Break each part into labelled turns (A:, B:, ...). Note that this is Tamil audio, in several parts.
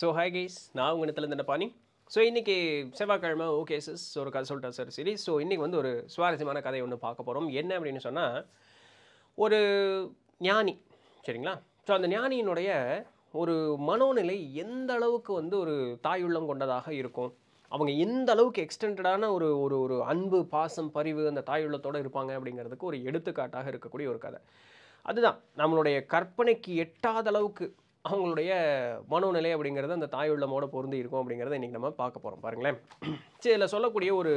A: ஸோ ஹை கைஸ் நான் உங்கள் இடத்துல பாணி ஸோ இன்றைக்கி செவ்வாய்க்கிழமை ஓகே சிஸ் ஒரு கதை சொல்லிட்டா சார் சரி ஸோ இன்றைக்கி வந்து ஒரு சுவாரஸ்யமான கதை ஒன்று பார்க்க போகிறோம் என்ன அப்படின்னு சொன்னால் ஒரு ஞானி சரிங்களா ஸோ அந்த ஞானியினுடைய ஒரு மனோநிலை எந்த அளவுக்கு வந்து ஒரு தாயுள்ளம் கொண்டதாக இருக்கும் அவங்க எந்த அளவுக்கு எக்ஸ்டெண்டடான ஒரு ஒரு ஒரு அன்பு பாசம் பரிவு அந்த தாயுள்ளத்தோடு இருப்பாங்க அப்படிங்கிறதுக்கு ஒரு எடுத்துக்காட்டாக இருக்கக்கூடிய ஒரு கதை அதுதான் நம்மளுடைய கற்பனைக்கு எட்டாத அளவுக்கு அவங்களுடைய மனோநிலை அப்படிங்கிறது அந்த தாயுள்ளமோட பொருந்தி இருக்கும் அப்படிங்கிறத இன்றைக்கி நம்ம பார்க்க போகிறோம் பாருங்களேன் சரி இதில் சொல்லக்கூடிய ஒரு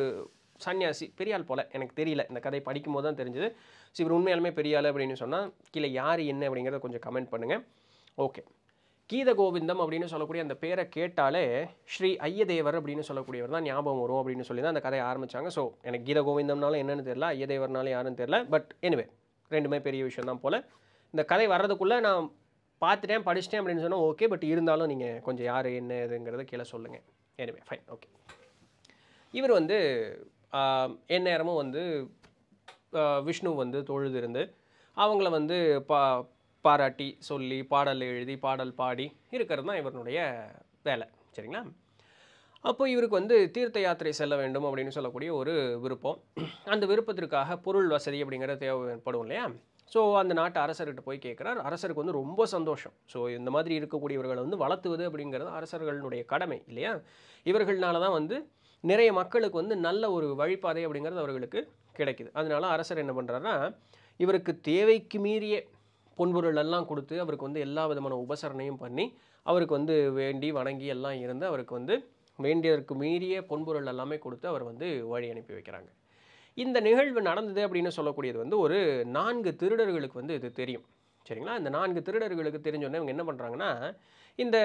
A: சன்னியாசி பெரியாள் போல் எனக்கு தெரியல இந்த கதை படிக்கும் போது தான் தெரிஞ்சுது ஸோ இவர் உண்மையாலுமே பெரியாள் அப்படின்னு சொன்னால் கீழே யார் என்ன அப்படிங்கிறத கொஞ்சம் கமெண்ட் பண்ணுங்கள் ஓகே கீத கோவிந்தம் அப்படின்னு சொல்லக்கூடிய அந்த பேரை கேட்டாலே ஸ்ரீ ஐயதேவர் அப்படின்னு சொல்லக்கூடியவர் தான் ஞாபகம் வரும் அப்படின்னு சொல்லி தான் அந்த கதையை ஆரம்பித்தாங்க ஸோ எனக்கு கீத கோவிந்தம்னாலும் என்னென்னு தெரில ஐயதேவர்னாலும் யாருன்னு தெரில பட் எனிவே ரெண்டுமே பெரிய விஷயம் தான் போல் இந்த கதை வர்றதுக்குள்ளே நான் பார்த்துட்டேன் படிச்சிட்டேன் அப்படின்னு சொன்னால் ஓகே பட் இருந்தாலும் நீங்கள் கொஞ்சம் யார் என்ன இதுங்கிறத கீழே சொல்லுங்கள் எனவே ஃபைன் ஓகே இவர் வந்து என் நேரமும் வந்து விஷ்ணு வந்து தொழுதிருந்து அவங்கள வந்து பா பாராட்டி சொல்லி பாடல் எழுதி பாடல் பாடி இருக்கிறது தான் இவருடைய வேலை சரிங்களா அப்போ இவருக்கு வந்து தீர்த்த யாத்திரை செல்ல வேண்டும் அப்படின்னு சொல்லக்கூடிய ஒரு விருப்பம் அந்த விருப்பத்திற்காக பொருள் வசதி அப்படிங்கிற தேவைப்படும் இல்லையா ஸோ அந்த நாட்டு அரசர்கிட்ட போய் கேட்குறார் அரசருக்கு வந்து ரொம்ப சந்தோஷம் ஸோ இந்த மாதிரி இருக்கக்கூடியவர்களை வந்து வளர்த்துவது அப்படிங்கிறது அரசர்களுடைய கடமை இல்லையா இவர்களால தான் வந்து நிறைய மக்களுக்கு வந்து நல்ல ஒரு வழிபாதை அப்படிங்கிறது அவர்களுக்கு கிடைக்குது அதனால அரசர் என்ன பண்ணுறாருன்னா இவருக்கு தேவைக்கு மீறிய பொன்பொருள் எல்லாம் கொடுத்து அவருக்கு வந்து எல்லா விதமான உபசரணையும் பண்ணி அவருக்கு வந்து வேண்டி வணங்கி எல்லாம் இருந்து அவருக்கு வந்து வேண்டியதற்கு மீறிய பொன்பொருள் எல்லாமே கொடுத்து அவர் வந்து வழி அனுப்பி வைக்கிறாங்க இந்த நிகழ்வு நடந்தது அப்படின்னு சொல்லக்கூடியது வந்து ஒரு நான்கு திருடர்களுக்கு வந்து இது தெரியும் சரிங்களா இந்த நான்கு திருடர்களுக்கு தெரிஞ்சோடனே இவங்க என்ன பண்ணுறாங்கன்னா இந்த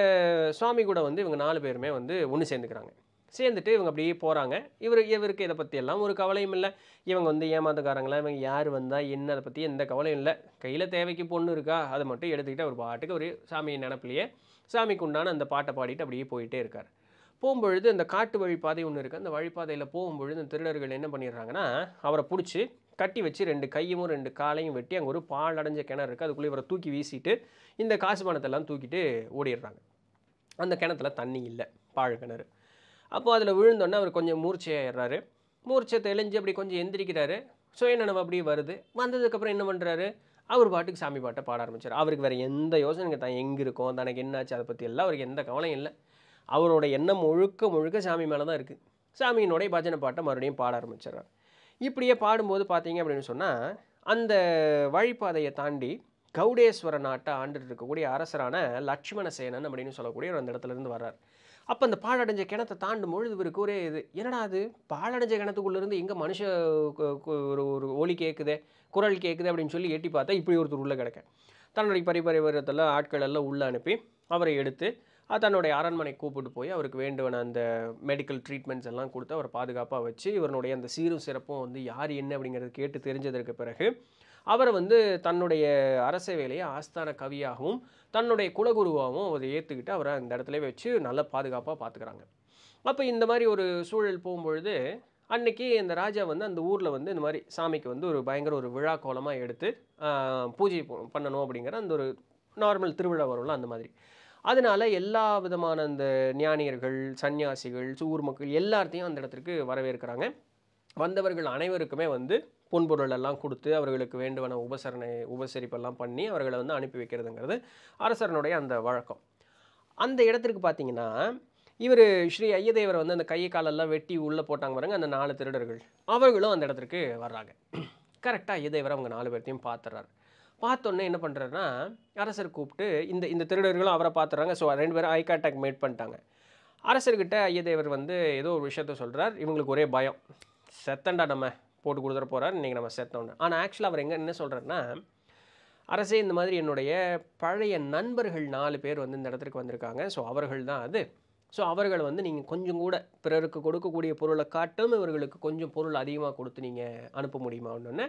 A: சுவாமி கூட வந்து இவங்க நாலு பேருமே வந்து ஒன்று சேர்ந்துக்கிறாங்க சேர்ந்துட்டு இவங்க அப்படியே போகிறாங்க இவர் இவருக்கு இதை பற்றி எல்லாம் ஒரு கவலையும் இல்லை இவங்க வந்து ஏமாந்தக்காரங்களா இவங்க யார் வந்தால் என்ன அதை பற்றி எந்த கவலையும் இல்லை கையில் தேவைக்கு பொண்ணு இருக்கா அதை மட்டும் எடுத்துக்கிட்டு அவர் பாட்டுக்கு ஒரு சாமியை நினப்பிலேயே சாமிக்கு உண்டான அந்த பாட்டை பாடிட்டு அப்படியே போயிட்டே இருக்கார் போகும்பொழுது அந்த காட்டு வழிபாதை ஒன்று இருக்குது அந்த வழிபாதையில் போகும்பொழுது அந்த திருடர்கள் என்ன பண்ணிடுறாங்கன்னா அவரை பிடிச்சி கட்டி வச்சு ரெண்டு கையும் ரெண்டு காலையும் வெட்டி அங்கே ஒரு பால் அடைஞ்ச கிணறு இருக்குது அதுக்குள்ளே இவரை தூக்கி வீசிட்டு இந்த காசு பணத்தெல்லாம் தூக்கிட்டு ஓடிடுறாங்க அந்த கிணத்துல தண்ணி இல்லை பால் கிணறு அப்போது அதில் விழுந்தோடனே அவர் கொஞ்சம் மூர்ச்சையாயிடுறாரு மூர்ச்சை தெளிஞ்சு அப்படி கொஞ்சம் எந்திரிக்கிறாரு சுயநனம் அப்படியே வருது வந்ததுக்கப்புறம் என்ன பண்ணுறாரு அவர் பாட்டுக்கு சாமி பாட்டை பாட ஆரம்பிச்சார் அவருக்கு வேறு எந்த யோசனைங்க தான் எங்கே இருக்கும் தனக்கு என்னாச்சு அதை பற்றி எல்லாம் அவருக்கு எந்த கவலையும் இல்லை அவரோட எண்ணம் முழுக்க முழுக்க சாமி மேலே தான் இருக்குது சாமியினுடைய பஜனை பாட்டை மறுபடியும் பாட ஆரம்பிச்சிடுறார் இப்படியே பாடும்போது பார்த்தீங்க அப்படின்னு சொன்னால் அந்த வழிபாதையை தாண்டி கௌடேஸ்வர நாட்டை ஆண்டுட்டு இருக்கக்கூடிய அரசரான லட்சுமண சேனன் அப்படின்னு சொல்லக்கூடிய ஒரு அந்த இடத்துலேருந்து வர்றார் அப்போ அந்த பாழடைஞ்ச கிணத்தை தாண்டும் பொழுது இவருக்கு ஒரே இது என்னடா அது பாழடைஞ்ச கிணத்துக்குள்ளேருந்து எங்கே மனுஷ ஒரு ஒரு ஒலி கேட்குதே குரல் கேட்குது அப்படின்னு சொல்லி எட்டி பார்த்தா இப்படி ஒருத்தர் உள்ளே கிடக்க தன்னுடைய பரிபரிவரத்தில் ஆட்கள் எல்லாம் உள்ளே அனுப்பி அவரை எடுத்து தன்னுடைய அரண்மனை கூப்பிட்டு போய் அவருக்கு வேண்டுவன அந்த மெடிக்கல் ட்ரீட்மெண்ட்ஸ் எல்லாம் கொடுத்து அவர் பாதுகாப்பாக வச்சு இவருடைய அந்த சீரும் சிறப்பும் வந்து யார் என்ன அப்படிங்கிறது கேட்டு தெரிஞ்சதற்கு பிறகு அவரை வந்து தன்னுடைய அரச வேலையை ஆஸ்தான கவியாகவும் தன்னுடைய குலகுருவாகவும் அதை ஏற்றுக்கிட்டு அவரை அந்த இடத்துல வச்சு நல்ல பாதுகாப்பாக பார்த்துக்கிறாங்க அப்போ இந்த மாதிரி ஒரு சூழல் போகும்பொழுது அன்றைக்கி இந்த ராஜா வந்து அந்த ஊரில் வந்து இந்த மாதிரி சாமிக்கு வந்து ஒரு பயங்கர ஒரு விழா கோலமாக எடுத்து பூஜை பண்ணணும் அப்படிங்கிற அந்த ஒரு நார்மல் திருவிழா வரும்ல அந்த மாதிரி அதனால் எல்லா விதமான அந்த ஞானியர்கள் சன்னியாசிகள் சூர் மக்கள் எல்லாத்தையும் அந்த இடத்துக்கு வரவேற்கிறாங்க வந்தவர்கள் அனைவருக்குமே வந்து பொன்பொருள் எல்லாம் கொடுத்து அவர்களுக்கு வேண்டுவன உபசரணை உபசரிப்பெல்லாம் பண்ணி அவர்களை வந்து அனுப்பி வைக்கிறதுங்கிறது அரசரனுடைய அந்த வழக்கம் அந்த இடத்திற்கு பார்த்தீங்கன்னா இவர் ஸ்ரீ ஐயதேவரை வந்து அந்த கையை காலெல்லாம் வெட்டி உள்ளே போட்டாங்க பாருங்க அந்த நாலு திருடர்கள் அவர்களும் அந்த இடத்திற்கு வர்றாங்க கரெக்டாக ஐயதேவரை அவங்க நாலு பேர்த்தையும் பார்த்துறாரு பார்த்தோன்னே என்ன பண்ணுறாருன்னா அரசர் கூப்பிட்டு இந்த இந்த திருடர்களும் அவரை பார்த்துறாங்க ஸோ ரெண்டு பேரும் ஐ கான்டாக்ட் மேட் பண்ணிட்டாங்க அரசர்கிட்ட ஐயதேவர் வந்து ஏதோ ஒரு விஷயத்த சொல்கிறார் இவங்களுக்கு ஒரே பயம் செத்தண்டா நம்ம போட்டு கொடுத்துட போகிறார் இன்றைக்கி நம்ம செத்தோன்னு ஆனால் ஆக்சுவலாக அவர் எங்கே என்ன சொல்கிறாருன்னா அரசே இந்த மாதிரி என்னுடைய பழைய நண்பர்கள் நாலு பேர் வந்து இந்த இடத்துக்கு வந்திருக்காங்க ஸோ அவர்கள் தான் அது ஸோ அவர்கள் வந்து நீங்கள் கொஞ்சம் கூட பிறருக்கு கொடுக்கக்கூடிய பொருளை காட்டும் இவர்களுக்கு கொஞ்சம் பொருள் அதிகமாக கொடுத்து நீங்கள் அனுப்ப முடியுமா ஒன்று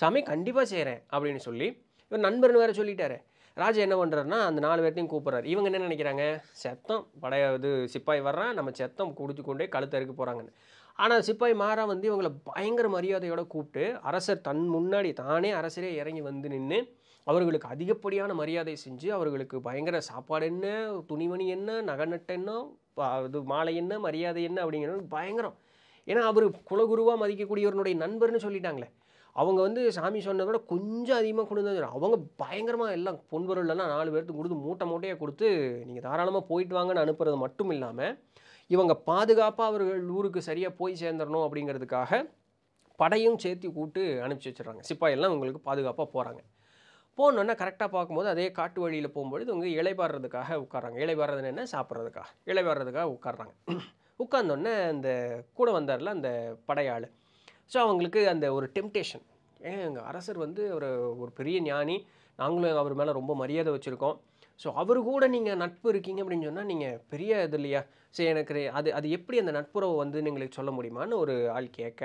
A: சாமி கண்டிப்பாக செய்கிறேன் அப்படின்னு சொல்லி இவர் நண்பர்னு வேறு சொல்லிட்டாரு ராஜா என்ன பண்ணுறாருனா அந்த நாலு பேர்த்தையும் கூப்பிட்றாரு இவங்க என்ன நினைக்கிறாங்க செத்தம் படைய இது சிப்பாய் வர்றான் நம்ம செத்தம் குடிச்சு கொண்டே இருக்க போகிறாங்கன்னு ஆனால் சிப்பாய் மாறா வந்து இவங்களை பயங்கர மரியாதையோடு கூப்பிட்டு அரசர் தன் முன்னாடி தானே அரசரே இறங்கி வந்து நின்று அவர்களுக்கு அதிகப்படியான மரியாதை செஞ்சு அவர்களுக்கு பயங்கர சாப்பாடு என்ன துணிமணி என்ன நகநட்டு என்ன இது மாலை என்ன மரியாதை என்ன அப்படிங்கிறது பயங்கரம் ஏன்னா அவர் குலகுருவாக மதிக்கக்கூடியவருடைய நண்பர்னு சொல்லிட்டாங்களே அவங்க வந்து சாமி சொன்ன விட கொஞ்சம் அதிகமாக கொடுத்தா அவங்க பயங்கரமாக எல்லாம் பொன்பொருள்லாம் நாலு பேர்த்துக்கு கொடுத்து மூட்டை மூட்டையாக கொடுத்து நீங்கள் தாராளமாக போயிட்டு வாங்கன்னு அனுப்புறது மட்டும் இல்லாமல் இவங்க பாதுகாப்பாக அவர்கள் ஊருக்கு சரியாக போய் சேர்ந்துடணும் அப்படிங்கிறதுக்காக படையும் சேர்த்து கூட்டு அனுப்பிச்சி வச்சிடறாங்க சிப்பாயெல்லாம் உங்களுக்கு பாதுகாப்பாக போகிறாங்க போனோன்னா கரெக்டாக பார்க்கும்போது அதே காட்டு வழியில் போகும்பொழுது இவங்க இலைபாடுறதுக்காக உட்காராங்க இலைபாடுறதுன்னு என்ன சாப்பிட்றதுக்காக இலைபாடுறதுக்காக உட்காடுறாங்க உட்காந்தோடனே அந்த கூட வந்தார்ல அந்த படையாள் ஸோ அவங்களுக்கு அந்த ஒரு டெம்டேஷன் ஏன் எங்கள் அரசர் வந்து ஒரு ஒரு பெரிய ஞானி நாங்களும் அவர் மேலே ரொம்ப மரியாதை வச்சுருக்கோம் ஸோ அவர் கூட நீங்கள் நட்பு இருக்கீங்க அப்படின்னு சொன்னால் நீங்கள் பெரிய இது இல்லையா சரி எனக்கு அது அது எப்படி அந்த நட்புறவை வந்து எங்களுக்கு சொல்ல முடியுமான்னு ஒரு ஆள் கேட்க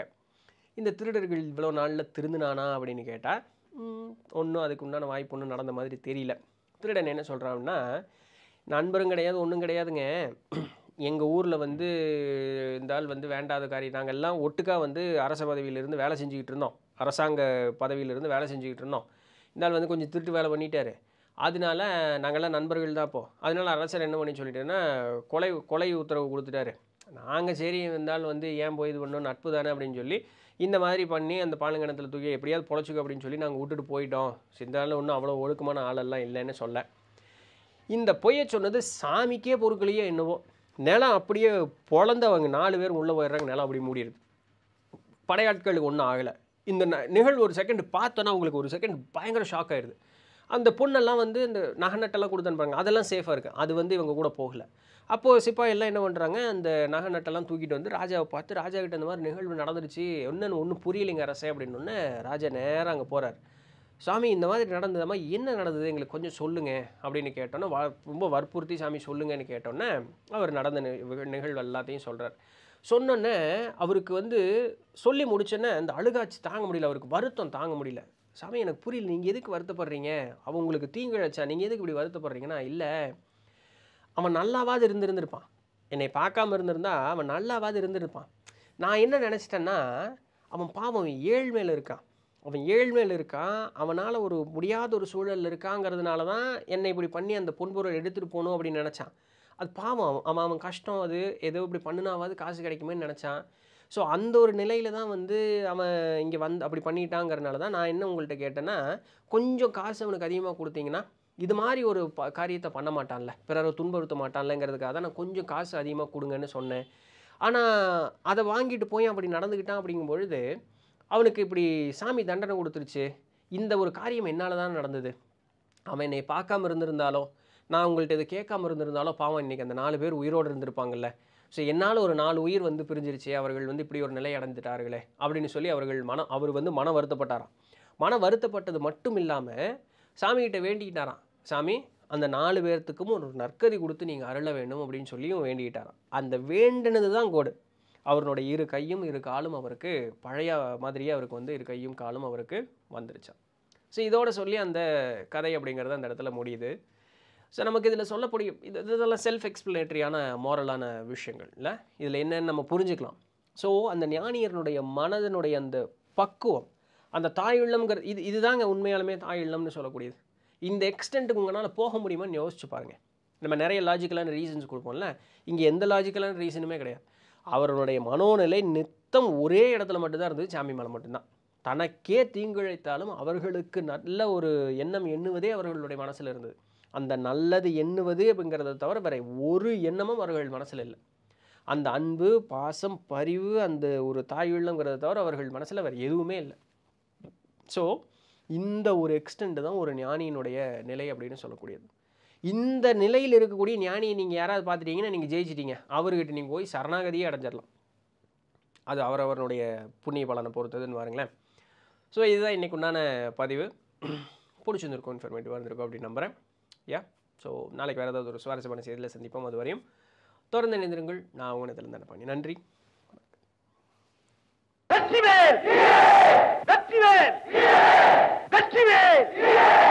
A: இந்த திருடர்கள் இவ்வளோ நாளில் திருந்தினானா அப்படின்னு கேட்டால் ஒன்றும் அதுக்கு உண்டான வாய்ப்பு ஒன்றும் நடந்த மாதிரி தெரியல திருடன் என்ன சொல்கிறான்னா நண்பரும் கிடையாது ஒன்றும் கிடையாதுங்க எங்கள் ஊரில் வந்து இந்த ஆள் வந்து வேண்டாத காரியம் நாங்கள் எல்லாம் ஒட்டுக்காக வந்து அரச பதவியிலிருந்து வேலை செஞ்சுக்கிட்டு இருந்தோம் அரசாங்க பதவியிலிருந்து வேலை செஞ்சுக்கிட்டு இருந்தோம் இந்த ஆள் வந்து கொஞ்சம் திருட்டு வேலை பண்ணிட்டாரு அதனால நாங்கள்லாம் நண்பர்கள் தான் அப்போது அதனால் அரசர் என்ன பண்ணி சொல்லிட்டேன்னா கொலை கொலை உத்தரவு கொடுத்துட்டாரு நாங்கள் சரி இருந்தாலும் வந்து ஏன் போய் இது பண்ணணும் நட்பு தானே அப்படின்னு சொல்லி இந்த மாதிரி பண்ணி அந்த பாலங்கணத்தில் தூக்கி எப்படியாவது பொழைச்சிக்கோ அப்படின்னு சொல்லி நாங்கள் விட்டுட்டு போயிட்டோம் சிந்தாலும் ஒன்றும் அவ்வளோ ஒழுக்கமான ஆளெல்லாம் இல்லைன்னு சொல்ல இந்த பொய்யை சொன்னது சாமிக்கே பொருட்களையே என்னவோ நிலம் அப்படியே பொழந்தவங்க நாலு பேர் உள்ளே போயிடுறாங்க நிலம் அப்படியே மூடிடுது படையாட்களுக்கு ஒன்றும் ஆகலை இந்த நிகழ்வு ஒரு செகண்ட் பார்த்தோன்னா உங்களுக்கு ஒரு செகண்ட் பயங்கர ஷாக் ஆயிடுது அந்த பொண்ணெல்லாம் வந்து இந்த நகநட்டெல்லாம் கொடுத்து அதெல்லாம் சேஃபாக இருக்குது அது வந்து இவங்க கூட போகலை அப்போது சிப்பாயெல்லாம் எல்லாம் என்ன பண்ணுறாங்க அந்த நகை நட்டெல்லாம் தூக்கிட்டு வந்து ராஜாவை பார்த்து ராஜா கிட்ட இந்த மாதிரி நிகழ்வு நடந்துருச்சு என்னென்னு ஒன்றும் புரியலைங்க அரசே அப்படின்னோடனே ராஜா நேராக அங்கே போகிறார் சாமி இந்த மாதிரி நடந்ததம்மா என்ன நடந்தது எங்களுக்கு கொஞ்சம் சொல்லுங்கள் அப்படின்னு கேட்டோன்னே வ ரொம்ப வற்புறுத்தி சாமி சொல்லுங்கன்னு கேட்டோன்னே அவர் நடந்த நிகழ்வு எல்லாத்தையும் சொல்கிறார் சொன்னோன்னே அவருக்கு வந்து சொல்லி முடிச்சோன்னே அந்த அழுகாட்சி தாங்க முடியல அவருக்கு வருத்தம் தாங்க முடியல சாமி எனக்கு புரியல நீங்கள் எதுக்கு வருத்தப்படுறீங்க அவன் உங்களுக்கு தீங்கிழச்சா நீங்கள் எதுக்கு இப்படி வருத்தப்படுறீங்கன்னா இல்லை அவன் நல்லாவாது இருந்திருந்திருப்பான் என்னை பார்க்காம இருந்திருந்தா அவன் நல்லாவாது இருந்திருப்பான் நான் என்ன நினச்சிட்டேன்னா அவன் பாவம் ஏழ்மையில் இருக்கான் அவன் ஏழ்மையில் இருக்கான் அவனால் ஒரு முடியாத ஒரு சூழலில் இருக்காங்கிறதுனால தான் என்னை இப்படி பண்ணி அந்த பொன்பொருள் எடுத்துகிட்டு போகணும் அப்படின்னு நினச்சான் அது பாவம் அவன் அவன் கஷ்டம் அது ஏதோ இப்படி பண்ணினாவது காசு கிடைக்குமேன்னு நினச்சான் ஸோ அந்த ஒரு நிலையில் தான் வந்து அவன் இங்கே வந்து அப்படி பண்ணிட்டாங்கிறதுனால தான் நான் என்ன உங்கள்கிட்ட கேட்டேன்னா கொஞ்சம் காசு அவனுக்கு அதிகமாக கொடுத்தீங்கன்னா இது மாதிரி ஒரு ப காரியத்தை பண்ண மாட்டான்ல பிறரை துன்புறுத்த மாட்டான்லங்கிறதுக்காக தான் நான் கொஞ்சம் காசு அதிகமாக கொடுங்கன்னு சொன்னேன் ஆனால் அதை வாங்கிட்டு போய் அப்படி நடந்துக்கிட்டான் அப்படிங்கும் பொழுது அவனுக்கு இப்படி சாமி தண்டனை கொடுத்துருச்சு இந்த ஒரு காரியம் என்னால் தான் நடந்தது அவன் என்னை பார்க்காம இருந்திருந்தாலோ நான் உங்கள்கிட்ட இதை கேட்காம இருந்திருந்தாலோ பாவம் இன்றைக்கி அந்த நாலு பேர் உயிரோடு இருந்திருப்பாங்கல்ல ஸோ என்னால் ஒரு நாலு உயிர் வந்து பிரிஞ்சிருச்சு அவர்கள் வந்து இப்படி ஒரு நிலை அடைந்துட்டார்களே அப்படின்னு சொல்லி அவர்கள் மனம் அவர் வந்து மன வருத்தப்பட்டாராம் மன வருத்தப்பட்டது மட்டும் இல்லாமல் சாமிகிட்ட வேண்டிக்கிட்டாராம் சாமி அந்த நாலு பேர்த்துக்கும் ஒரு நற்கதி கொடுத்து நீங்கள் அருள வேண்டும் அப்படின்னு சொல்லியும் வேண்டிக்கிட்டாரான் அந்த வேண்டினது தான் கோடு அவருடைய இரு கையும் இரு காலும் அவருக்கு பழைய மாதிரியே அவருக்கு வந்து இரு கையும் காலும் அவருக்கு வந்துருச்சா ஸோ இதோட சொல்லி அந்த கதை அப்படிங்கிறது அந்த இடத்துல முடியுது ஸோ நமக்கு இதில் சொல்லக்கூடிய இது இதெல்லாம் செல்ஃப் எக்ஸ்பிளேட்டரியான மோரலான விஷயங்கள் இல்லை இதில் என்னென்னு நம்ம புரிஞ்சுக்கலாம் ஸோ அந்த ஞானியனுடைய மனதனுடைய அந்த பக்குவம் அந்த தாய் உள்ளம்ங்கிற இது இதுதாங்க உண்மையாலுமே தாய் சொல்லக்கூடியது இந்த எக்ஸ்டென்ட்டுக்கு உங்களால் போக முடியுமான்னு யோசிச்சு பாருங்கள் நம்ம நிறைய லாஜிக்கலான ரீசன்ஸ் கொடுப்போம்ல இங்கே எந்த லாஜிக்கலான ரீசனுமே கிடையாது அவருடைய மனோநிலை நித்தம் ஒரே இடத்துல மட்டும்தான் இருந்தது சாமி மேலே மட்டும்தான் தனக்கே தீங்குழைத்தாலும் அவர்களுக்கு நல்ல ஒரு எண்ணம் எண்ணுவதே அவர்களுடைய மனசில் இருந்தது அந்த நல்லது எண்ணுவது அப்படிங்கிறத தவிர வேற ஒரு எண்ணமும் அவர்கள் மனசில் இல்லை அந்த அன்பு பாசம் பரிவு அந்த ஒரு தாய் உள்ளங்கிறத தவிர அவர்கள் மனசில் வேறு எதுவுமே இல்லை ஸோ இந்த ஒரு எக்ஸ்டெண்ட் தான் ஒரு ஞானியினுடைய நிலை அப்படின்னு சொல்லக்கூடியது இந்த நிலையில் இருக்கக்கூடிய ஞானியை நீங்கள் யாராவது பார்த்துட்டீங்கன்னா நீங்கள் ஜெயிச்சிட்டீங்க அவர்கிட்ட நீங்கள் போய் சரணாகதியே அடைஞ்சிடலாம் அது அவரவருடைய புண்ணிய பலனை பொறுத்ததுன்னு பாருங்களேன் ஸோ இதுதான் இன்றைக்கு உண்டான பதிவு பிடிச்சிருந்துருக்கும் இன்ஃபர்மேட்டிவாக இருந்திருக்கும் அப்படின்னு நம்புகிறேன் யா ஸோ நாளைக்கு வேறு ஏதாவது ஒரு சுவாரஸ்யமான செய்தியில் சந்திப்போம் அது வரையும் தொடர்ந்து நினைந்திருங்கள் நான் உங்களை இதில் நினைப்பாங்க நன்றி வெற்றிவேல் வெற்றிவேல் வெற்றிவேல்